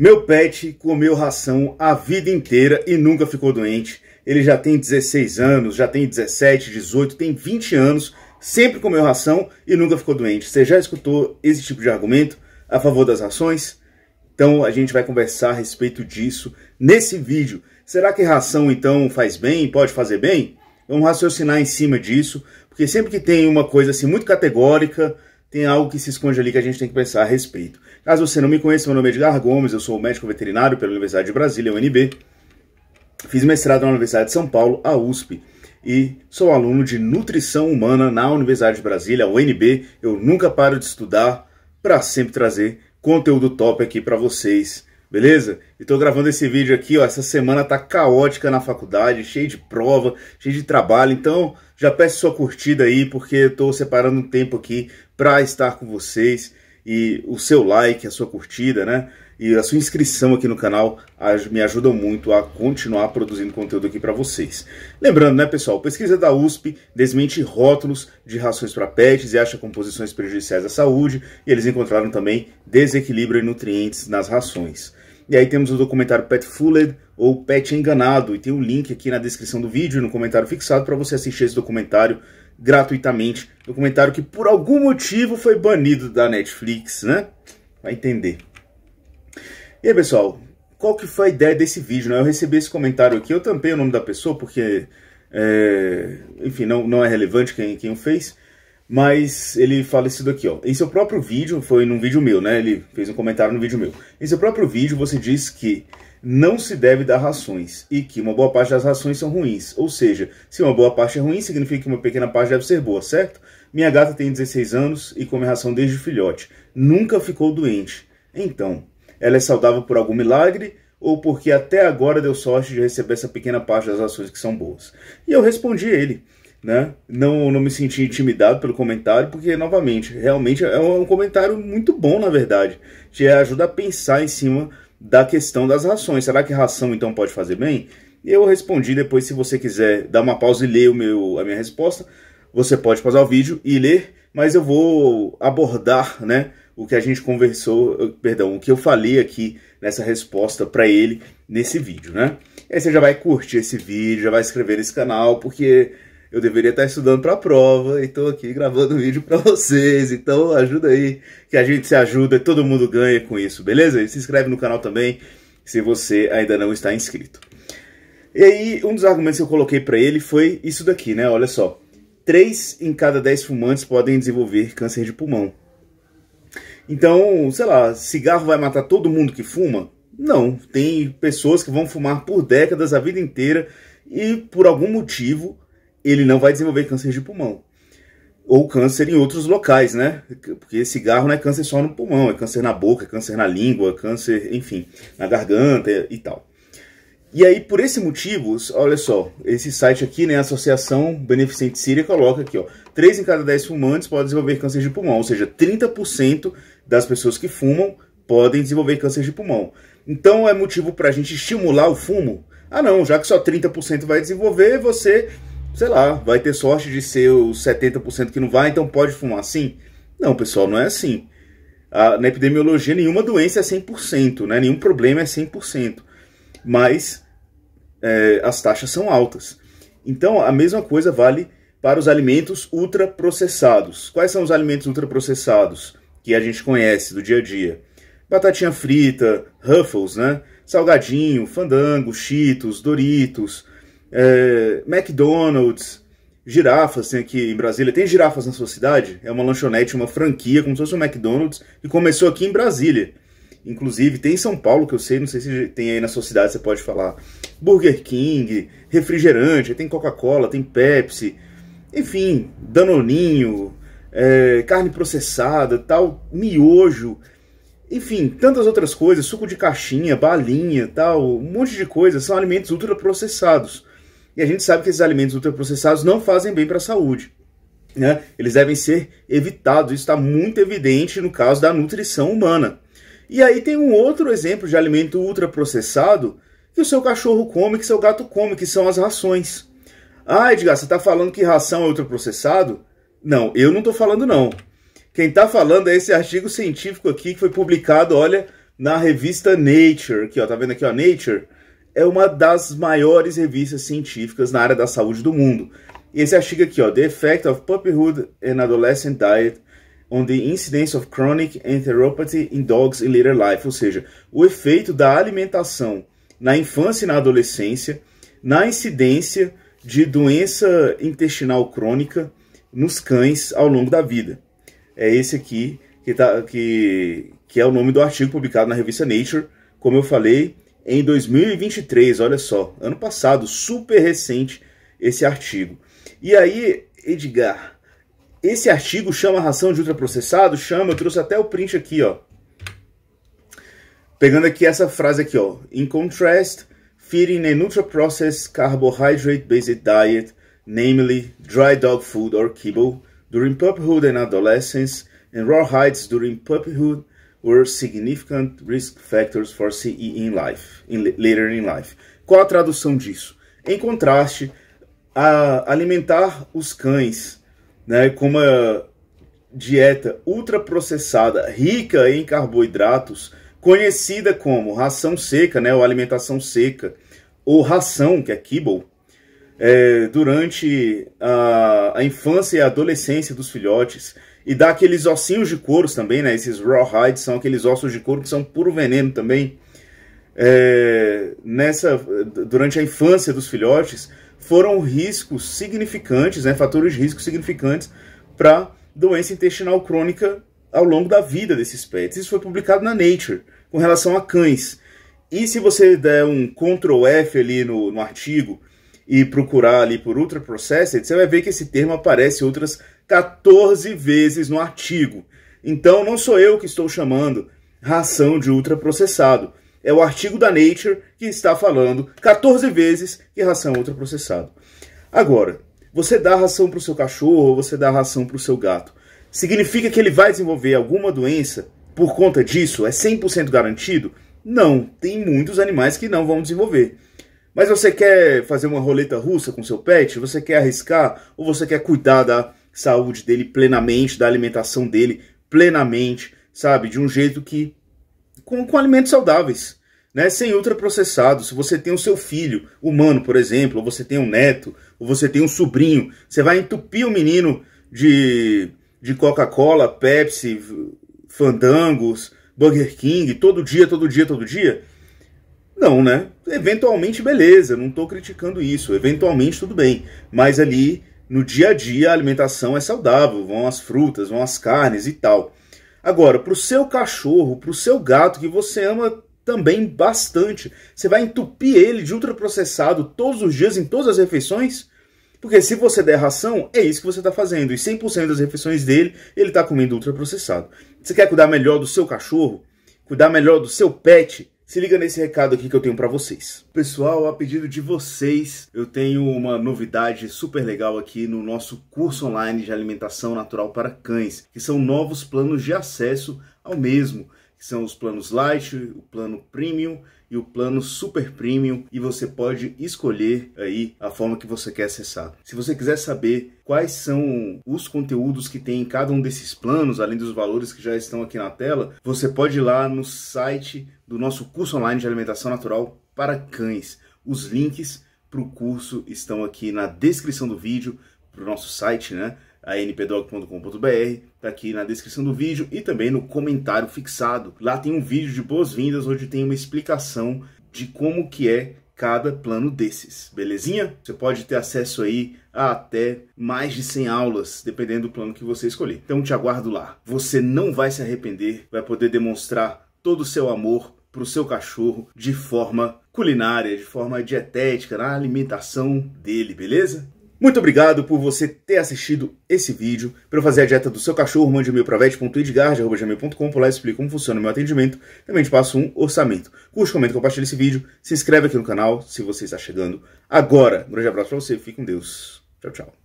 Meu pet comeu ração a vida inteira e nunca ficou doente. Ele já tem 16 anos, já tem 17, 18, tem 20 anos, sempre comeu ração e nunca ficou doente. Você já escutou esse tipo de argumento a favor das rações? Então a gente vai conversar a respeito disso nesse vídeo. Será que ração então faz bem, pode fazer bem? Vamos raciocinar em cima disso, porque sempre que tem uma coisa assim muito categórica, tem algo que se esconde ali que a gente tem que pensar a respeito. Caso você não me conheça, meu nome é Edgar Gomes, eu sou médico veterinário pela Universidade de Brasília, UNB. Fiz mestrado na Universidade de São Paulo, a USP, e sou aluno de nutrição humana na Universidade de Brasília, UNB. Eu nunca paro de estudar para sempre trazer conteúdo top aqui para vocês beleza? E tô gravando esse vídeo aqui, ó, essa semana tá caótica na faculdade, cheio de prova, cheio de trabalho, então já peço sua curtida aí, porque eu tô separando um tempo aqui pra estar com vocês, e o seu like, a sua curtida, né, e a sua inscrição aqui no canal me ajudam muito a continuar produzindo conteúdo aqui para vocês. Lembrando, né, pessoal, pesquisa da USP desmente rótulos de rações para pets e acha composições prejudiciais à saúde, e eles encontraram também desequilíbrio em nutrientes nas rações. E aí temos o documentário Pet Fooled ou Pet Enganado. E tem o um link aqui na descrição do vídeo no comentário fixado para você assistir esse documentário gratuitamente. Documentário que por algum motivo foi banido da Netflix, né? Vai entender. E aí, pessoal, qual que foi a ideia desse vídeo? Né? Eu recebi esse comentário aqui, eu tampei o nome da pessoa porque, é... enfim, não, não é relevante quem, quem o fez. Mas ele é fala isso daqui, ó. Em seu próprio vídeo, foi num vídeo meu, né? Ele fez um comentário no vídeo meu. Em seu próprio vídeo, você diz que não se deve dar rações e que uma boa parte das rações são ruins. Ou seja, se uma boa parte é ruim, significa que uma pequena parte deve ser boa, certo? Minha gata tem 16 anos e come ração desde filhote. Nunca ficou doente. Então, ela é saudável por algum milagre ou porque até agora deu sorte de receber essa pequena parte das rações que são boas? E eu respondi ele né? Não, não me senti intimidado pelo comentário, porque, novamente, realmente é um comentário muito bom, na verdade. Te ajuda a pensar em cima da questão das rações. Será que ração, então, pode fazer bem? Eu respondi depois, se você quiser dar uma pausa e ler o meu, a minha resposta, você pode pausar o vídeo e ler, mas eu vou abordar, né, o que a gente conversou, perdão, o que eu falei aqui nessa resposta para ele nesse vídeo, né? E aí você já vai curtir esse vídeo, já vai escrever inscrever nesse canal, porque eu deveria estar estudando para a prova e estou aqui gravando um vídeo para vocês. Então ajuda aí, que a gente se ajuda e todo mundo ganha com isso, beleza? E se inscreve no canal também se você ainda não está inscrito. E aí, um dos argumentos que eu coloquei para ele foi isso daqui, né? Olha só. 3 em cada 10 fumantes podem desenvolver câncer de pulmão. Então, sei lá, cigarro vai matar todo mundo que fuma? Não. Tem pessoas que vão fumar por décadas, a vida inteira, e por algum motivo ele não vai desenvolver câncer de pulmão. Ou câncer em outros locais, né? Porque cigarro não é câncer só no pulmão, é câncer na boca, é câncer na língua, é câncer, enfim, na garganta e tal. E aí, por esse motivo, olha só, esse site aqui, né, a Associação Beneficente Síria, coloca aqui, ó, 3 em cada 10 fumantes podem desenvolver câncer de pulmão, ou seja, 30% das pessoas que fumam podem desenvolver câncer de pulmão. Então, é motivo para a gente estimular o fumo? Ah não, já que só 30% vai desenvolver, você sei lá, vai ter sorte de ser os 70% que não vai, então pode fumar sim? Não, pessoal, não é assim. na epidemiologia, nenhuma doença é 100%, né? nenhum problema é 100%, mas é, as taxas são altas. Então, a mesma coisa vale para os alimentos ultraprocessados. Quais são os alimentos ultraprocessados que a gente conhece do dia a dia? Batatinha frita, Ruffles, né? Salgadinho, Fandango, Cheetos, Doritos, é, McDonald's, girafas tem aqui em Brasília. Tem girafas na sua cidade? É uma lanchonete, uma franquia, como se fosse um McDonald's, que começou aqui em Brasília. Inclusive, tem em São Paulo, que eu sei, não sei se tem aí na sua cidade, você pode falar. Burger King, refrigerante, tem Coca-Cola, tem Pepsi, enfim, Danoninho, é, carne processada, tal, miojo, enfim, tantas outras coisas, suco de caixinha, balinha, tal, um monte de coisas, são alimentos ultraprocessados. E a gente sabe que esses alimentos ultraprocessados não fazem bem para a saúde. Né? Eles devem ser evitados. Isso está muito evidente no caso da nutrição humana. E aí tem um outro exemplo de alimento ultraprocessado que o seu cachorro come, que seu gato come, que são as rações. Ah, Edgar, você está falando que ração é ultraprocessado? Não, eu não estou falando não. Quem está falando é esse artigo científico aqui que foi publicado, olha, na revista Nature, aqui ó, tá vendo aqui ó, Nature, é uma das maiores revistas científicas na área da saúde do mundo. E esse artigo aqui, ó, The Effect of Puppyhood and Adolescent Diet on the Incidence of Chronic Enteropathy in Dogs in Later Life, ou seja, o efeito da alimentação na infância e na adolescência, na incidência de doença intestinal crônica nos cães ao longo da vida. É esse aqui que, tá, que, que é o nome do artigo publicado na revista Nature, como eu falei, em 2023, olha só, ano passado, super recente esse artigo. E aí, Edgar, esse artigo chama ração de ultraprocessado? Chama, eu trouxe até o print aqui, ó. Pegando aqui essa frase aqui, ó. In contrast, feeding an ultra-processed carbohydrate-based diet, namely dry dog food or kibble, during puppyhood and adolescence, and raw hides during puppyhood were significant risk factors for CE in life, in, later in life. Qual a tradução disso? Em contraste, alimentar os cães né, com uma dieta ultraprocessada, rica em carboidratos, conhecida como ração seca, né, ou alimentação seca, ou ração, que é kibble, é, durante a, a infância e a adolescência dos filhotes, e dá aqueles ossinhos de couro também, né? Esses rawhides são aqueles ossos de couro que são puro veneno também. É, nessa, durante a infância dos filhotes, foram riscos significantes, né? Fatores de risco significantes para doença intestinal crônica ao longo da vida desses pets. Isso foi publicado na Nature, com relação a cães. E se você der um Ctrl F ali no, no artigo e procurar ali por Ultra Processed, você vai ver que esse termo aparece outras 14 vezes no artigo. Então não sou eu que estou chamando ração de ultraprocessado. É o artigo da Nature que está falando 14 vezes que ração é ultraprocessado. Agora, você dá ração para o seu cachorro ou você dá ração para o seu gato. Significa que ele vai desenvolver alguma doença por conta disso? É 100% garantido? Não, tem muitos animais que não vão desenvolver. Mas você quer fazer uma roleta russa com seu pet? Você quer arriscar? Ou você quer cuidar da saúde dele plenamente, da alimentação dele plenamente, sabe? De um jeito que. com, com alimentos saudáveis, né, sem ultraprocessado. Se você tem o seu filho humano, por exemplo, ou você tem um neto, ou você tem um sobrinho, você vai entupir o menino de, de Coca-Cola, Pepsi, Fandangos, Burger King, todo dia, todo dia, todo dia? Não, né? Eventualmente, beleza, não estou criticando isso. Eventualmente, tudo bem. Mas ali no dia a dia a alimentação é saudável, vão as frutas, vão as carnes e tal. Agora, para o seu cachorro, para o seu gato que você ama também bastante, você vai entupir ele de ultraprocessado todos os dias, em todas as refeições? Porque se você der ração, é isso que você está fazendo. E 100% das refeições dele, ele está comendo ultraprocessado. Você quer cuidar melhor do seu cachorro? Cuidar melhor do seu pet? Se liga nesse recado aqui que eu tenho para vocês. Pessoal, a pedido de vocês, eu tenho uma novidade super legal aqui no nosso curso online de alimentação natural para cães, que são novos planos de acesso ao mesmo, que são os planos Light, o plano Premium e o plano super premium e você pode escolher aí a forma que você quer acessar. Se você quiser saber quais são os conteúdos que tem em cada um desses planos, além dos valores que já estão aqui na tela, você pode ir lá no site do nosso curso online de alimentação natural para cães. Os links para o curso estão aqui na descrição do vídeo, para o nosso site, né? anpdog.com.br, tá aqui na descrição do vídeo e também no comentário fixado. Lá tem um vídeo de boas-vindas onde tem uma explicação de como que é cada plano desses, belezinha? Você pode ter acesso aí a até mais de 100 aulas, dependendo do plano que você escolher. Então te aguardo lá. Você não vai se arrepender, vai poder demonstrar todo o seu amor para o seu cachorro de forma culinária, de forma dietética, na alimentação dele, beleza? Muito obrigado por você ter assistido esse vídeo. Para fazer a dieta do seu cachorro, mande um e-mail para vet.edgard.gmail.com, por lá explico como funciona o meu atendimento. Também te passo um orçamento. Curte, comenta, compartilha esse vídeo. Se inscreve aqui no canal se você está chegando agora. Um grande abraço para você, fique com Deus. Tchau, tchau.